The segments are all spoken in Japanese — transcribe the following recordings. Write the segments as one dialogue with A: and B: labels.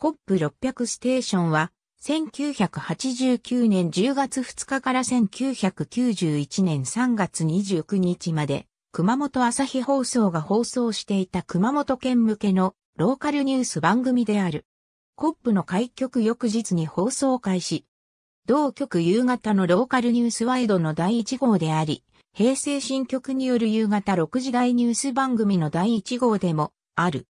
A: コップ600
B: ステーションは、1989年10月2日から1991年3月29日まで、熊本朝日放送が放送していた熊本県向けのローカルニュース番組である。コップの開局翌日に放送開始。同局夕方のローカルニュースワイドの第1号であり、平成新局による夕方6時台ニュース番組の第1号でもある。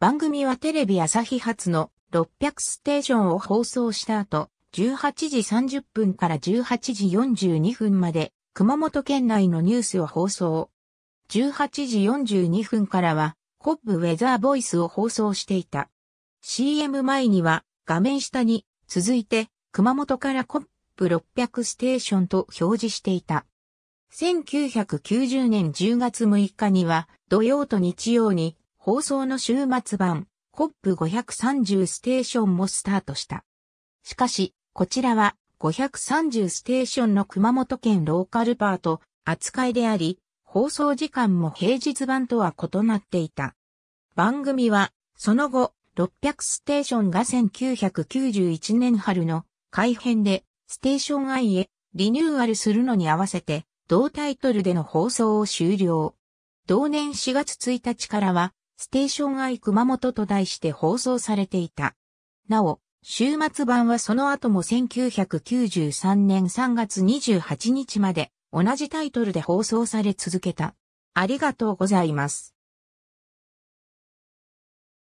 B: 番組はテレビ朝日発の600ステーションを放送した後、18時30分から18時42分まで、熊本県内のニュースを放送。18時42分からは、コップウェザーボイスを放送していた。CM 前には、画面下に、続いて、熊本からコップ600ステーションと表示していた。1990年10月6日には、土曜と日曜に、放送の週末版、COP530 ステーションもスタートした。しかし、こちらは530ステーションの熊本県ローカルパート扱いであり、放送時間も平日版とは異なっていた。番組は、その後、600ステーションが1991年春の改編で、ステーション愛へリニューアルするのに合わせて、同タイトルでの放送を終了。同年4月1日からは、ステーションアイ熊本と題して放送されていた。なお、週末版はその後も1993年3月28日まで同じタイトルで放送され続けた。ありがとうございます。